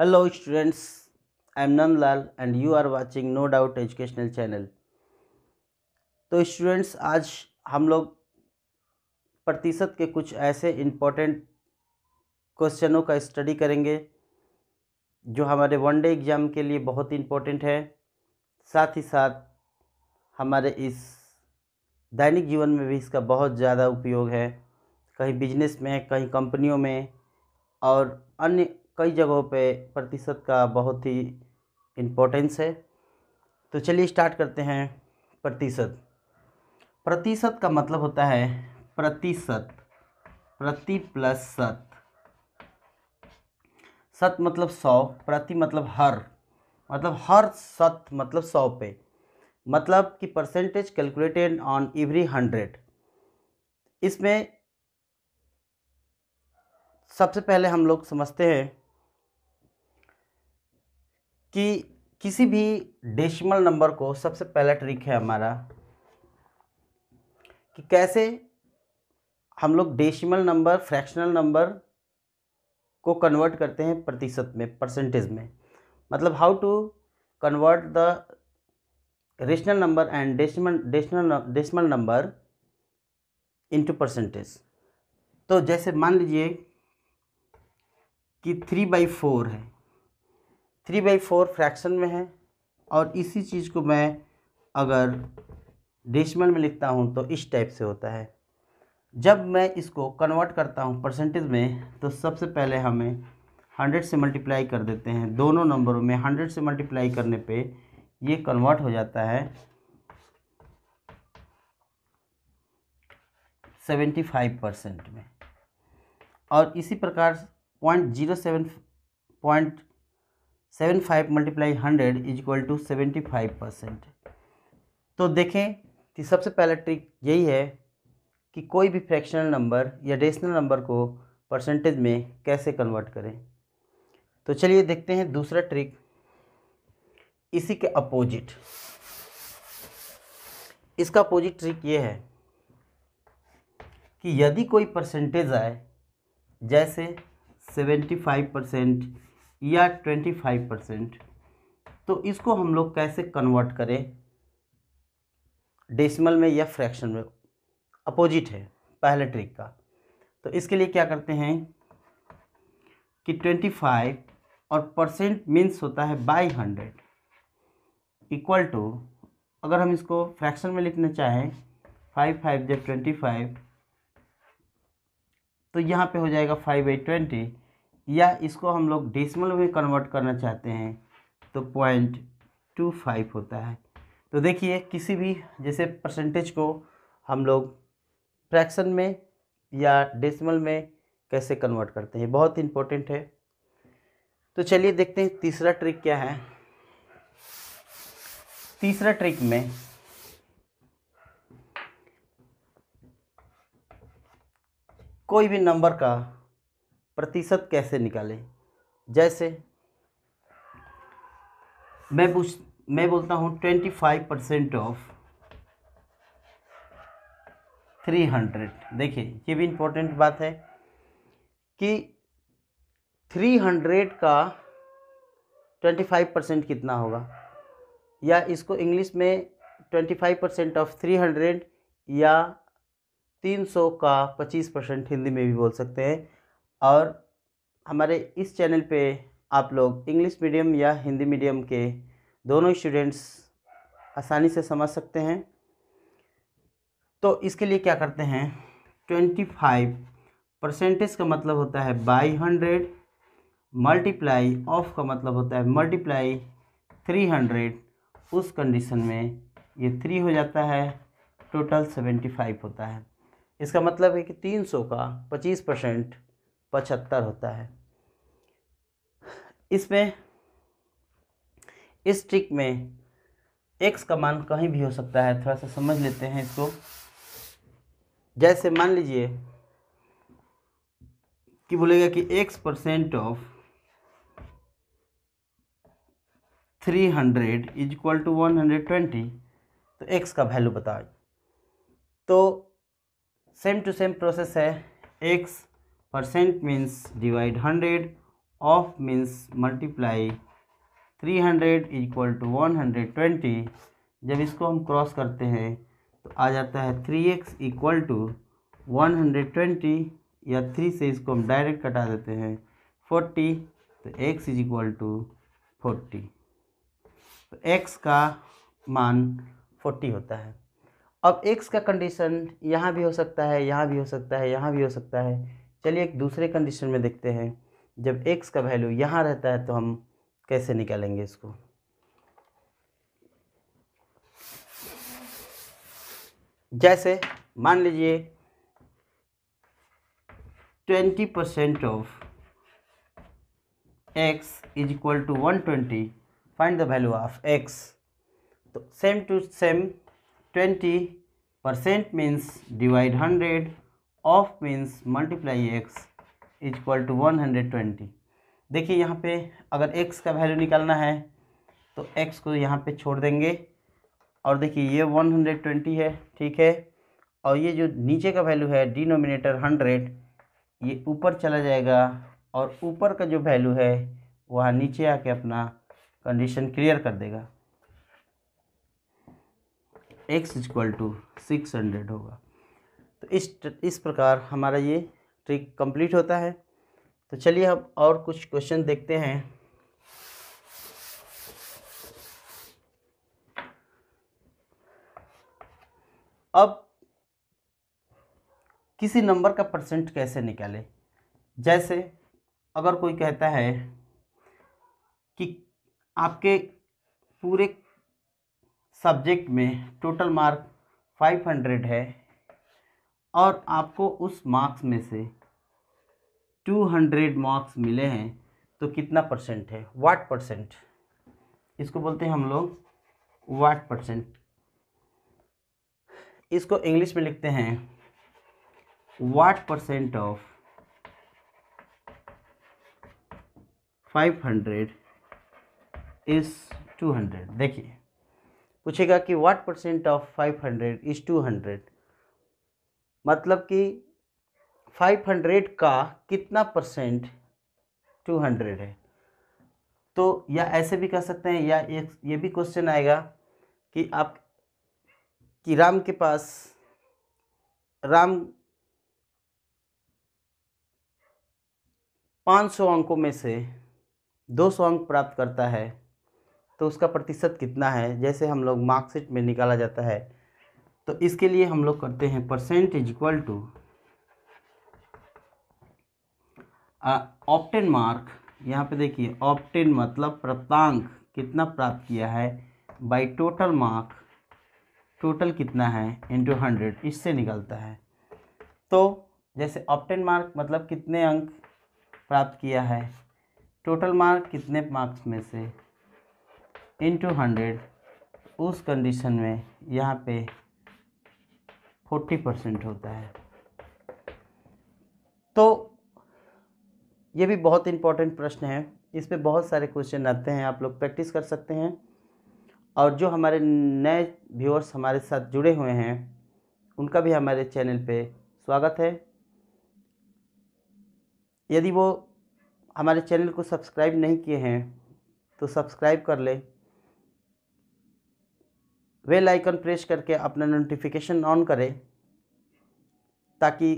hello students I am Nand Lal and you are watching no doubt educational channel तो students आज हम लोग प्रतिशत के कुछ ऐसे इम्पोर्टेंट क्वेश्चनों का स्टडी करेंगे जो हमारे वन डे एग्ज़ाम के लिए बहुत इम्पोर्टेंट है साथ ही साथ हमारे इस दैनिक जीवन में भी इसका बहुत ज़्यादा उपयोग है कहीं बिजनेस में कहीं कंपनियों में और अन्य कई जगहों पे प्रतिशत का बहुत ही इम्पोर्टेंस है तो चलिए स्टार्ट करते हैं प्रतिशत प्रतिशत का मतलब होता है प्रतिशत प्रति प्लस सत सत मतलब सौ प्रति मतलब हर मतलब हर सत मतलब सौ पे मतलब कि percentage calculated on every hundred इसमें सबसे पहले हम लोग समझते हैं कि किसी भी डेसिमल नंबर को सबसे पहला ट्रिक है हमारा कि कैसे हम लोग डेसिमल नंबर फ्रैक्शनल नंबर को कन्वर्ट करते हैं प्रतिशत में परसेंटेज में मतलब how to convert the rational number and decimal decimal decimal number into percentage तो जैसे मान लीजिए कि थ्री बाई फोर है थ्री बाई फोर फ्रैक्शन में है और इसी चीज़ को मैं अगर डेसिमल में लिखता हूँ तो इस टाइप से होता है जब मैं इसको कन्वर्ट करता हूँ परसेंटेज में तो सबसे पहले हमें हंड्रेड से मल्टीप्लाई कर देते हैं दोनों नंबरों में हंड्रेड से मल्टीप्लाई करने पे ये कन्वर्ट हो जाता है सेवेंटी फाइव परसेंट में और इसी प्रकार point zero seven point seven five multiply hundred is equal to seventy five percent तो देखें कि सबसे पहला ट्रिक यही है कि कोई भी फ्रैक्शनल नंबर या डेसिमल नंबर को परसेंटेज में कैसे कन्वर्ट करें तो चलिए देखते हैं दूसरा ट्रिक इसी के अपोजिट इसका अपोजिट ट्रिक ये है कि यदि कोई परसेंटेज आए जैसे सेवेंटी फाइव परसेंट या ट्वेंटी फाइव परसेंट तो इसको हम लोग कैसे कन्वर्ट करें डेसिमल में या फ्रैक्शन में अपोजिट है पहले ट्रिक का तो इसके लिए क्या करते हैं कि ट्वेंटी फाइव और परसेंट मीन्स होता है बाई हंड्रेड इक्वल टू अगर हम इसको फ्रैक्शन में लिखना चाहें फाइव फाइव जब ट्वेंटी फाइव तो यहाँ पे हो जाएगा फाइव बाई ट्वेंटी या इसको हम लोग डेसिमल में कन्वर्ट करना चाहते हैं तो पॉइंट टू फाइव होता है तो देखिए किसी भी जैसे परसेंटेज को हम लोग फ्रैक्शन में या डेसिमल में कैसे कन्वर्ट करते हैं बहुत इम्पोर्टेंट है तो चलिए देखते हैं तीसरा ट्रिक क्या है तीसरा ट्रिक में कोई भी नंबर का प्रतिशत कैसे निकालें जैसे मैं पूछ मैं बोलता हूँ twenty five percent of three hundred देखिए ये भी इम्पोर्टेंट बात है कि थ्री हंड्रेड का ट्वेंटी फाइव परसेंट कितना होगा या इसको इंग्लिश में twenty five percent of three hundred या तीन सौ का पच्चीस परसेंट हिंदी में भी बोल सकते हैं और हमारे इस चैनल पे आप लोग इंग्लिश मीडियम या हिंदी मीडियम के दोनों स्टूडेंट्स आसानी से समझ सकते हैं तो इसके लिए क्या करते हैं ट्वेंटी फाइव परसेंटेज का मतलब होता है बाई हंड्रेड मल्टीप्लाई ऑफ का मतलब होता है मल्टीप्लाई थ्री हंड्रेड उस कंडीशन में ये थ्री हो जाता है टोटल सेवेंटी फाइव होता है इसका मतलब है कि तीन सौ का पच्चीस परसेंट पचहत्तर होता है इसमें इस ट्रिक में एक्स का मान कहीं भी हो सकता है थोड़ा सा समझ लेते हैं इसको जैसे मान लीजिए कि बोलेगा कि x percent of three hundred is equal to one hundred twenty तो एक्स का वैल्यू बताओ तो सेम टू सेम प्रोसेस है x percent means divide hundred of means multiply three hundred equal to one hundred twenty जब इसको हम cross करते हैं तो आ जाता है three x equal to one hundred twenty या थ्री से इसको हम डायरेक्ट कटा देते हैं फोर्टी तो x is equal to forty तो एक्स का मान फोर्टी होता है अब एक्स का कंडीशन यहाँ भी हो सकता है यहाँ भी हो सकता है यहाँ भी हो सकता है चलिए एक दूसरे कंडीशन में देखते हैं जब एक्स का वैल्यू यहाँ रहता है तो हम कैसे निकालेंगे इसको जैसे मान लीजिए twenty percent of x is equal to one twenty find the value of x तो same to same twenty percent means divide hundred of means multiply x is equal to one hundred twenty देखिए यहाँ पे अगर x का value निकालना है तो x को यहाँ पे छोड़ देंगे और देखिए ये वन हंड्रेड ट्वेंटी है ठीक है और ये जो नीचे का वैल्यू है डिनोमिनेटर हंड्रेड ये ऊपर चला जाएगा और ऊपर का जो वैल्यू है वहाँ नीचे आके अपना कंडीशन क्लियर कर देगा x equal to six hundred होगा तो इस इस प्रकार हमारा ये ट्रिक कंप्लीट होता है तो चलिए हम और कुछ क्वेश्चन देखते हैं अब किसी नंबर का परसेंट कैसे निकाले जैसे अगर कोई कहता है कि आपके पूरे सब्जेक्ट में टोटल मार्क 500 है और आपको उस मार्क्स में से 200 मार्क्स मिले हैं तो कितना परसेंट है वाट परसेंट इसको बोलते हैं हम लोग वाट परसेंट इसको इंग्लिश में लिखते हैं वाट परसेंट ऑफ 500 इज़ 200 देखिए पूछेगा कि वाट परसेंट ऑफ 500 इज़ 200 मतलब कि 500 का कितना परसेंट 200 है तो या ऐसे भी कह सकते हैं या एक ये भी क्वेश्चन आएगा कि आप कि राम के पास राम पाँच सौ अंकों में से दो सौ अंक प्राप्त करता है तो उसका प्रतिशत कितना है जैसे हम लोग मार्कशीट में निकाला जाता है तो इसके लिए हम लोग करते हैं percent is equal to obtain mark यहाँ पे देखिए ऑप्टेन मतलब प्राप्तांक कितना प्राप्त किया है बाय टोटल मार्क टोटल कितना है इंटू हंड्रेड इससे निकलता है तो जैसे ऑप्टेन मार्क मतलब कितने अंक प्राप्त किया है टोटल मार्क कितने मार्क्स में से इंटू हंड्रेड उस कंडीशन में यहाँ पे फोर्टी परसेंट होता है तो ये भी बहुत इम्पोर्टेंट प्रश्न है इस पर बहुत सारे क्वेश्चन आते हैं आप लोग प्रैक्टिस कर सकते हैं और जो हमारे नए व्यूअर्स हमारे साथ जुड़े हुए हैं उनका भी हमारे चैनल पे स्वागत है यदि वो हमारे चैनल को सब्सक्राइब नहीं किए हैं तो सब्सक्राइब कर लें वेल आइकन प्रेस करके अपना नोटिफिकेशन ऑन करें ताकि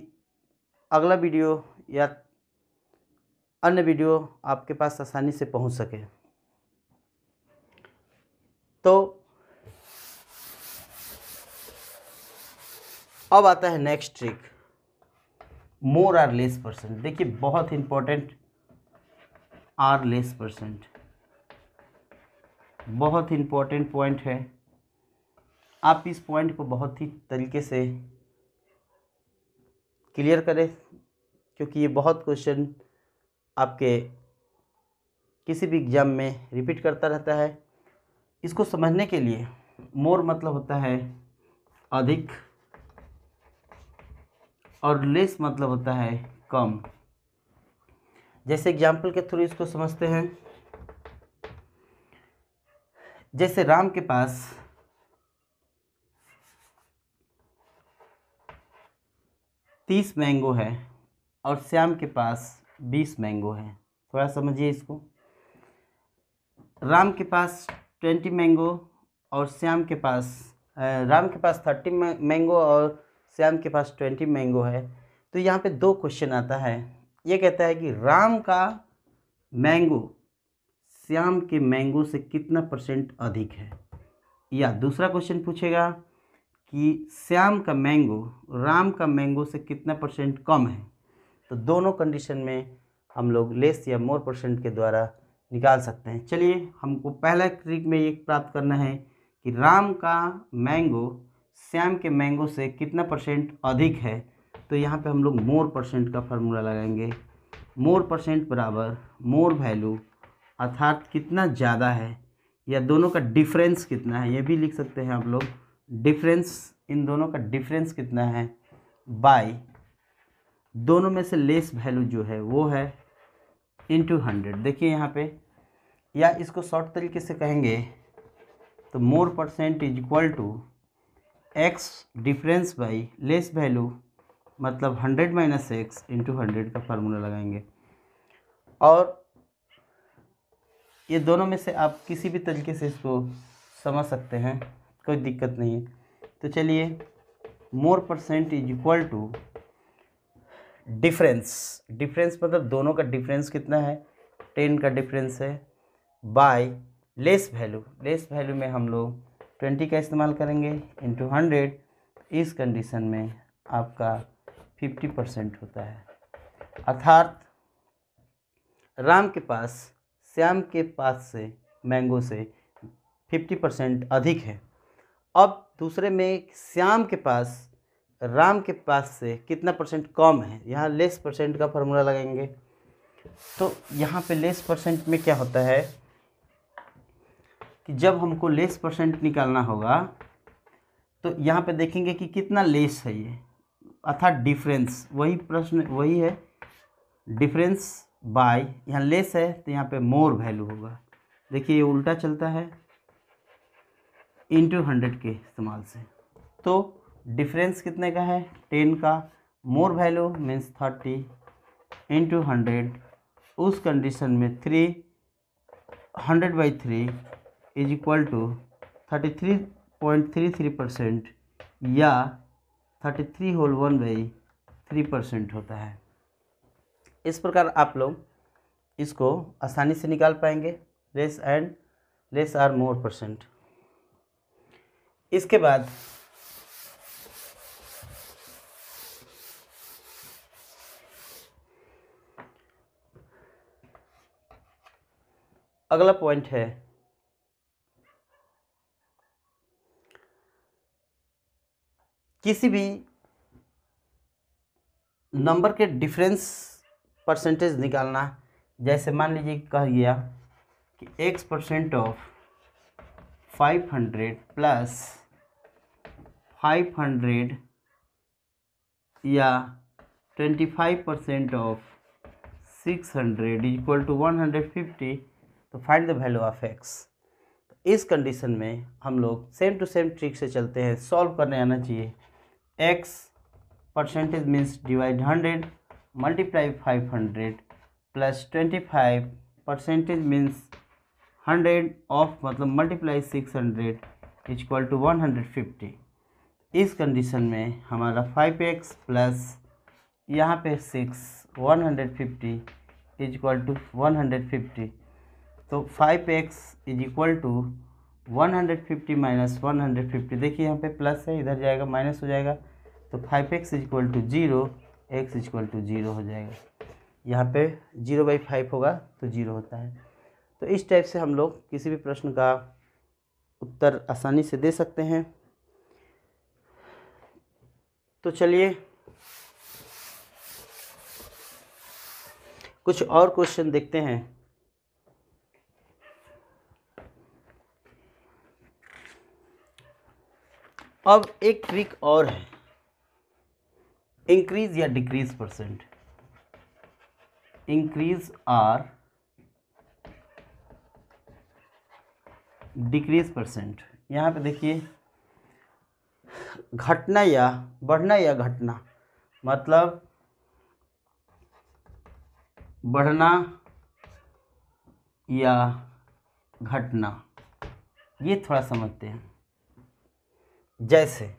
अगला वीडियो या अन्य वीडियो आपके पास आसानी से पहुंच सके तो अब आता है next trick more or less percent देखिए बहुत इंपॉर्टेंट आर लेस परसेंट बहुत इंपॉर्टेंट पॉइंट है आप इस पॉइंट को बहुत ही तरीके से क्लियर करें क्योंकि ये बहुत क्वेश्चन आपके किसी भी एग्ज़ाम में रिपीट करता रहता है इसको समझने के लिए मोर मतलब होता है अधिक और लेस मतलब होता है कम जैसे एग्जाम्पल के थ्रू इसको समझते हैं जैसे राम के पास तीस मैंगो है और श्याम के पास बीस मैंगो है थोड़ा समझिए इसको राम के पास ट्वेंटी मैंगो और श्याम के पास राम के पास थर्टी मैंगो और श्याम के पास ट्वेंटी मैंगो है तो यहाँ पे दो क्वेश्चन आता है ये कहता है कि राम का मैंगो श्याम के मैंगो से कितना परसेंट अधिक है या दूसरा क्वेश्चन पूछेगा कि श्याम का मैंगो राम का मैंगो से कितना परसेंट कम है तो दोनों कंडीशन में हम लोग लेस या मोर परसेंट के द्वारा निकाल सकते हैं चलिए हमको पहला ट्रिक में ये प्राप्त करना है कि राम का मैंगो श्याम के मैंगो से कितना परसेंट अधिक है तो यहाँ पे हम लोग मोर परसेंट का फार्मूला लगाएंगे मोर परसेंट बराबर मोर वैल्यू अर्थात कितना ज़्यादा है या दोनों का डिफरेंस कितना है ये भी लिख सकते हैं आप लोग डिफरेंस इन दोनों का डिफरेंस कितना है बाय दोनों में से लेस वैल्यू जो है वो है इंटू हंड्रेड देखिए यहाँ पे या इसको शॉर्ट तरीके से कहेंगे तो more percent is equal to x difference by less value मतलब hundred minus x into hundred का फार्मूला लगाएंगे और ये दोनों में से आप किसी भी तरीके से इसको समझ सकते हैं कोई दिक्कत नहीं है तो चलिए more percent is equal to difference difference मतलब दोनों का डिफरेंस कितना है टेन का डिफरेंस है by less value less value में हम लोग ट्वेंटी का इस्तेमाल करेंगे इंटू हंड्रेड इस कंडीशन में आपका फिफ्टी परसेंट होता है अर्थात राम के पास श्याम के पास से मैंगो से फिफ्टी परसेंट अधिक है अब दूसरे में श्याम के पास राम के पास से कितना परसेंट कम है यहाँ लेस परसेंट का फार्मूला लगाएंगे तो यहाँ पे लेस परसेंट में क्या होता है कि जब हमको लेस परसेंट निकालना होगा तो यहाँ पे देखेंगे कि कितना लेस है ये अर्थात डिफरेंस वही प्रश्न वही है डिफरेंस बाय यहाँ लेस है तो यहाँ पे मोर वैल्यू होगा देखिए ये उल्टा चलता है इंटू हंड्रेड के इस्तेमाल से तो डिफरेंस कितने का है टेन का more value means thirty into hundred उस कंडीशन में three hundred by three is equal to thirty three point three three percent या thirty three whole one by three percent होता है इस प्रकार आप लोग इसको आसानी से निकाल पाएंगे less and less or more percent इसके बाद अगला पॉइंट है किसी भी नंबर के डिफरेंस परसेंटेज निकालना जैसे मान लीजिए कह गया कि x percent of five hundred plus five hundred या twenty five percent of six hundred equal to one hundred fifty तो find the value of x इस कंडीशन में हम लोग सेम टू सेम ट्रिक से चलते हैं सॉल्व करने आना चाहिए X percentage means divide hundred multiply five hundred plus twenty five percentage means hundred of मतलब multiply six hundred equal to one hundred fifty इस कंडीशन में हमारा फाइव एक्स प्लस यहाँ पे six one hundred fifty is equal to one hundred fifty तो five x is equal to one hundred fifty minus one hundred fifty देखिए यहाँ पे plus है इधर जाएगा माइनस हो जाएगा तो five x is equal to zero x is equal to zero हो जाएगा यहाँ पे जीरो बाई फाइव होगा तो जीरो होता है तो इस टाइप से हम लोग किसी भी प्रश्न का उत्तर आसानी से दे सकते हैं तो चलिए कुछ और क्वेश्चन देखते हैं अब एक ट्रिक और है इंक्रीज या decrease percent increase or decrease percent यहां पे देखिए घटना या बढ़ना या घटना मतलब बढ़ना या घटना ये थोड़ा समझते हैं जैसे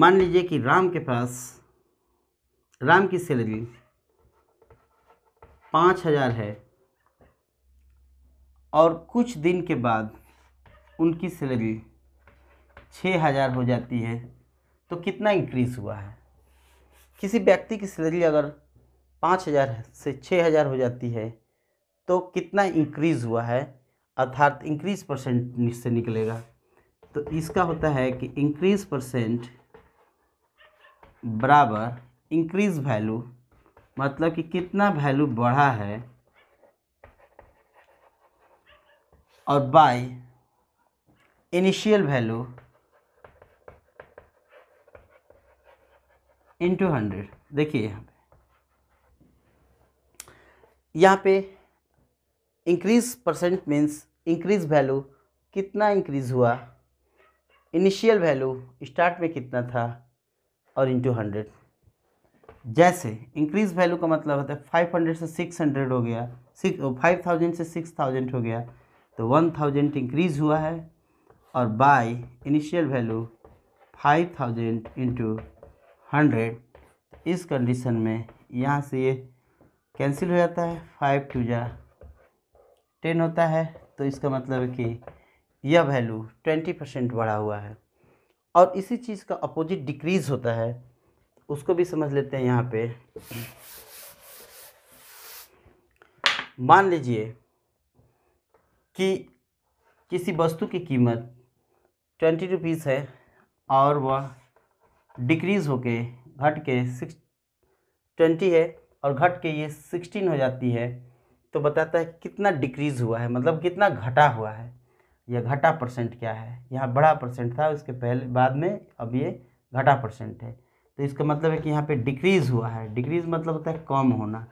मान लीजिए कि राम के पास राम की सैलरी पाँच हज़ार है और कुछ दिन के बाद उनकी सैलरी छः हज़ार हो जाती है तो कितना इंक्रीज़ हुआ है किसी व्यक्ति की सैलरी अगर पाँच हज़ार से छः हज़ार हो जाती है तो कितना इंक्रीज़ हुआ है अर्थात इंक्रीज परसेंट से निकलेगा तो इसका होता है कि इंक्रीज परसेंट बराबर इंक्रीज वैल्यू मतलब कि कितना वैल्यू बढ़ा है और by initial value into hundred देखिए यहाँ पे यहाँ पे increase percent means increase value कितना इंक्रीज हुआ इनिशियल वैल्यू स्टार्ट में कितना था और इंटू हंड्रेड जैसे इंक्रीज वैल्यू का मतलब होता है फाइव हंड्रेड से सिक्स हंड्रेड हो गया सिक्स फाइव थाउजेंड से सिक्स थाउजेंड हो गया तो वन थाउजेंड इंक्रीज हुआ है और by initial value five thousand into hundred इस कंडीशन में यहाँ से ये कैंसिल हो जाता है फाइव टू जा टेन होता है तो इसका मतलब है कि यह वैल्यू ट्वेंटी परसेंट बढ़ा हुआ है और इसी चीज़ का अपोजिट डिक्रीज़ होता है उसको भी समझ लेते हैं यहाँ पे मान लीजिए कि किसी वस्तु की कीमत ट्वेंटी रुपीज़ है और वह डिक्रीज़ होके घट के सिक्स ट्वेंटी है और घट के ये सिक्सटीन हो जाती है तो बताता है कितना डिक्रीज़ हुआ है मतलब कितना घटा हुआ है यह घटा परसेंट क्या है यहाँ बड़ा परसेंट था उसके पहले बाद में अब ये घटा परसेंट है तो इसका मतलब है कि यहाँ पे डिक्रीज़ हुआ है डिक्रीज़ मतलब होता है कम होना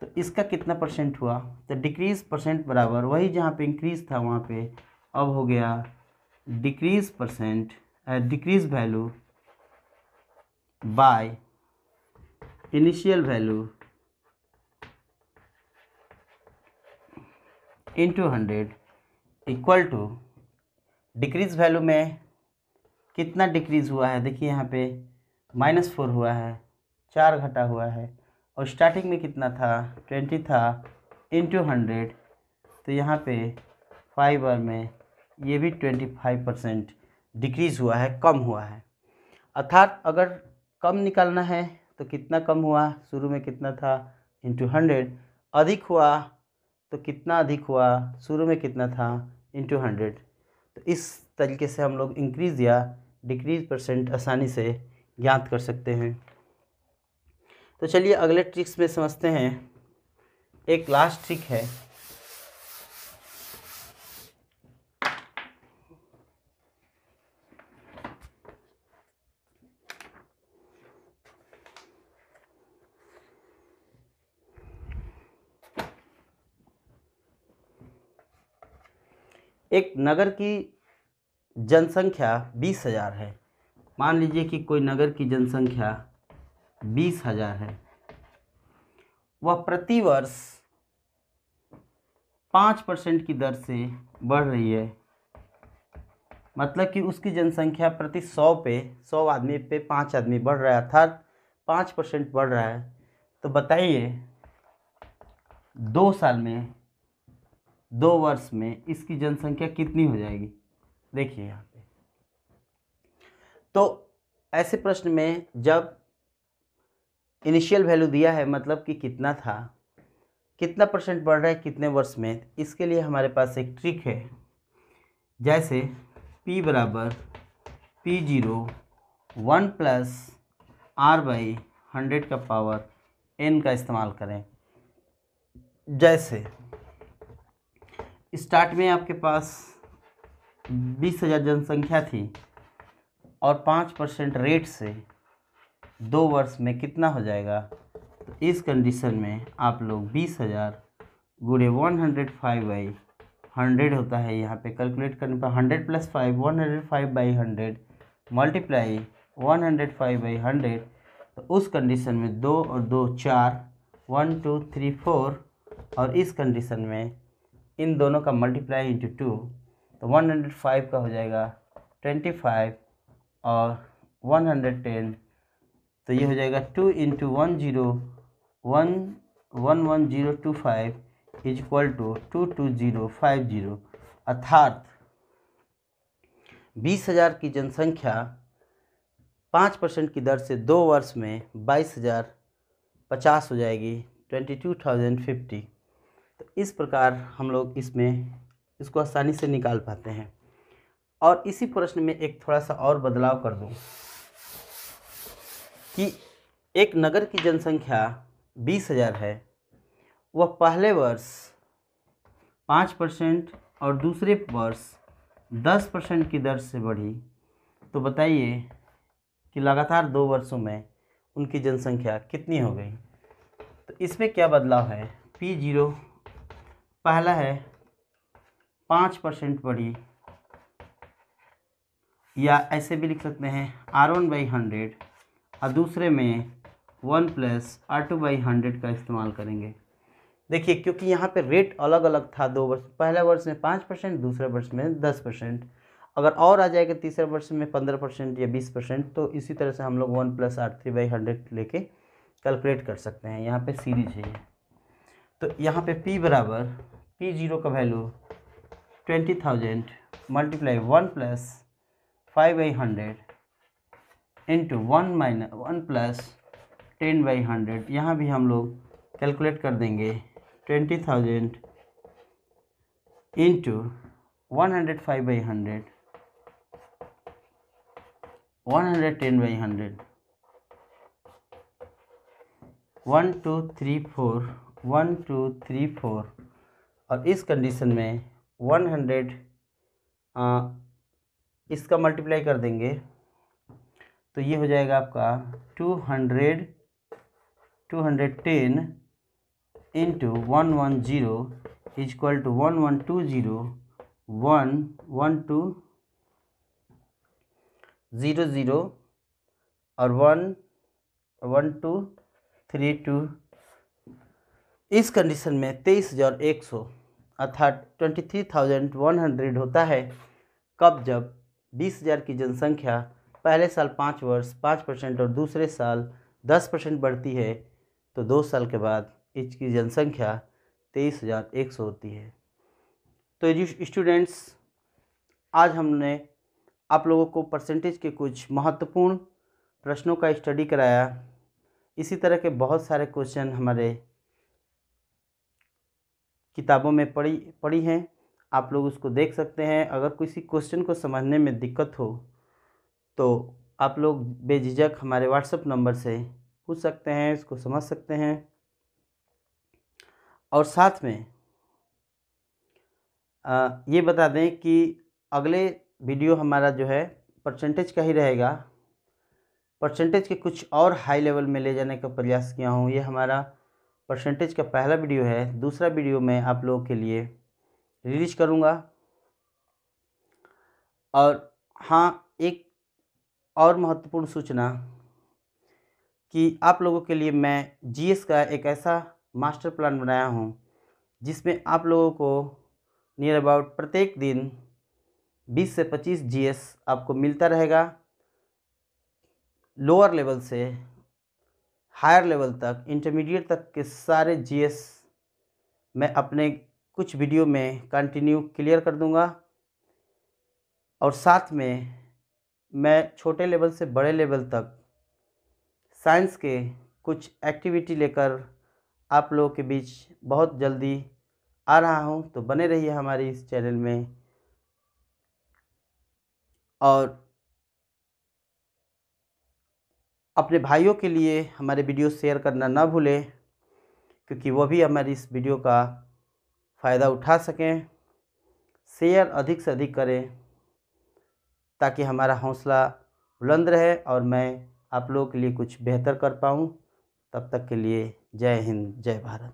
तो इसका कितना परसेंट हुआ तो डिक्रीज़ परसेंट बराबर वही जहाँ पे इंक्रीज़ था वहाँ पे अब हो गया decrease percent uh, decrease value by initial value into 100 equal to decrease value में कितना डिक्रीज हुआ है देखिए यहाँ पे माइनस फोर हुआ है चार घटा हुआ है और स्टार्टिंग में कितना था ट्वेंटी था इंटू हंड्रेड तो यहाँ पे फाइव बार में ये भी ट्वेंटी फाइव परसेंट डिक्रीज़ हुआ है कम हुआ है अर्थात अगर कम निकालना है तो कितना कम हुआ शुरू में कितना था इंटू हंड्रेड अधिक हुआ तो कितना अधिक हुआ शुरू में कितना था इंटू हंड्रेड तो इस तरीके से हम लोग इंक्रीज़ या डिक्रीज परसेंट आसानी से ज्ञात कर सकते हैं तो चलिए अगले ट्रिक्स में समझते हैं एक लास्ट ट्रिक है एक नगर की जनसंख्या बीस हज़ार है मान लीजिए कि कोई नगर की जनसंख्या बीस हज़ार है वह प्रतिवर्ष पाँच परसेंट की दर से बढ़ रही है मतलब कि उसकी जनसंख्या प्रति सौ पे सौ आदमी पे पाँच आदमी बढ़ रहा है अर्थात पाँच परसेंट बढ़ रहा है तो बताइए दो साल में दो वर्ष में इसकी जनसंख्या कितनी हो जाएगी देखिए यहाँ पे तो ऐसे प्रश्न में जब इनिशियल वैल्यू दिया है मतलब कि कितना था कितना परसेंट बढ़ रहा है कितने वर्ष में इसके लिए हमारे पास एक ट्रिक है जैसे P बराबर P zero one plus r by hundred का पावर एन का इस्तेमाल करें जैसे स्टार्ट में आपके पास बीस हज़ार जनसंख्या थी और पाँच परसेंट रेट से दो वर्ष में कितना हो जाएगा तो इस कंडीशन में आप लोग बीस हज़ार गुड़े one hundred five by hundred होता है यहाँ पे कैलकुलेट करने पर hundred plus five one hundred five by hundred multiply one hundred five by hundred तो उस कंडीशन में दो और दो चार वन टू थ्री फोर और इस कंडीशन में इन दोनों का मल्टीप्लाई इंटू टू तो वन हंड्रेड फाइव का हो जाएगा ट्वेंटी फाइव और वन हंड्रेड टेन तो ये हो जाएगा two into one zero one one one zero two five is equal to two two zero five zero अर्थात बीस हज़ार की जनसंख्या पाँच परसेंट की दर से दो वर्ष में बाईस हज़ार पचास हो जाएगी ट्वेंटी टू थाउजेंड फिफ्टी तो इस प्रकार हम लोग इसमें इसको आसानी से निकाल पाते हैं और इसी प्रश्न में एक थोड़ा सा और बदलाव कर दूं कि एक नगर की जनसंख्या बीस हज़ार है वह पहले वर्ष पाँच परसेंट और दूसरे वर्ष दस परसेंट की दर से बढ़ी तो बताइए कि लगातार दो वर्षों में उनकी जनसंख्या कितनी हो गई तो इसमें क्या बदलाव है पी जीरो पहला है पाँच परसेंट बढ़ी या ऐसे भी लिख सकते हैं आर वन बाई हंड्रेड और दूसरे में one plus r two by hundred का इस्तेमाल करेंगे देखिए क्योंकि यहाँ पे रेट अलग अलग था दो वर्ष पहला वर्ष में पाँच परसेंट दूसरे वर्ष में दस परसेंट अगर और आ जाएगा तीसरे वर्ष में पंद्रह परसेंट या बीस परसेंट तो इसी तरह से हम लोग one plus r three by hundred लेके कैलकुलेट कर सकते हैं यहाँ पे सीरीज है तो यहाँ पे P बराबर पी जीरो का value twenty thousand multiply one plus five by hundred into one minus one plus ten by hundred यहाँ भी हम लोग कैलकुलेट कर देंगे twenty thousand into one hundred five by hundred one hundred ten by hundred one two three four one two three four और इस condition में one hundred इसका मल्टीप्लाई कर देंगे तो ये हो जाएगा आपका two hundred two hundred ten into one one zero is equal to one one two zero one one two zero zero और one one two three two इस कंडीशन में तेईस हज़ार एक सौ अर्थात twenty three thousand one hundred होता है कब जब बीस हज़ार की जनसंख्या पहले साल पाँच वर्ष पाँच परसेंट और दूसरे साल दस परसेंट बढ़ती है तो दो साल के बाद इसकी जनसंख्या तेईस हज़ार एक सौ होती है तो स्टूडेंट्स आज हमने आप लोगों को परसेंटेज के कुछ महत्वपूर्ण प्रश्नों का स्टडी कराया इसी तरह के बहुत सारे क्वेश्चन हमारे किताबों में पढ़ी पढ़ी हैं आप लोग उसको देख सकते हैं अगर किसी क्वेश्चन को समझने में दिक्कत हो तो आप लोग बेझिझक हमारे व्हाट्सएप नंबर से पूछ सकते हैं इसको समझ सकते हैं और साथ में आ, ये बता दें कि अगले वीडियो हमारा जो है परसेंटेज का ही रहेगा परसेंटेज के कुछ और हाई लेवल में ले जाने का प्रयास किया हूँ ये हमारा परसेंटेज का पहला वीडियो है दूसरा वीडियो मैं आप लोगों के लिए रिलीज करूँगा और हाँ एक और महत्वपूर्ण सूचना कि आप लोगों के लिए मैं जीएस का एक ऐसा मास्टर प्लान बनाया हूँ जिसमें आप लोगों को नियर अबाउट प्रत्येक दिन 20 से 25 जीएस आपको मिलता रहेगा लोअर लेवल से हायर लेवल तक इंटरमीडिएट तक के सारे जीएस मैं अपने कुछ वीडियो में कंटिन्यू क्लियर कर दूंगा और साथ में मैं छोटे लेवल से बड़े लेवल तक साइंस के कुछ एक्टिविटी लेकर आप लोगों के बीच बहुत जल्दी आ रहा हूं तो बने रहिए हमारी इस चैनल में और अपने भाइयों के लिए हमारे वीडियो शेयर करना ना भूलें क्योंकि वह भी हमारी इस वीडियो का फ़ायदा उठा सकें शेयर अधिक से अधिक करें ताकि हमारा हौसला बुलंद रहे और मैं आप लोगों के लिए कुछ बेहतर कर पाऊँ तब तक के लिए जय हिंद जय भारत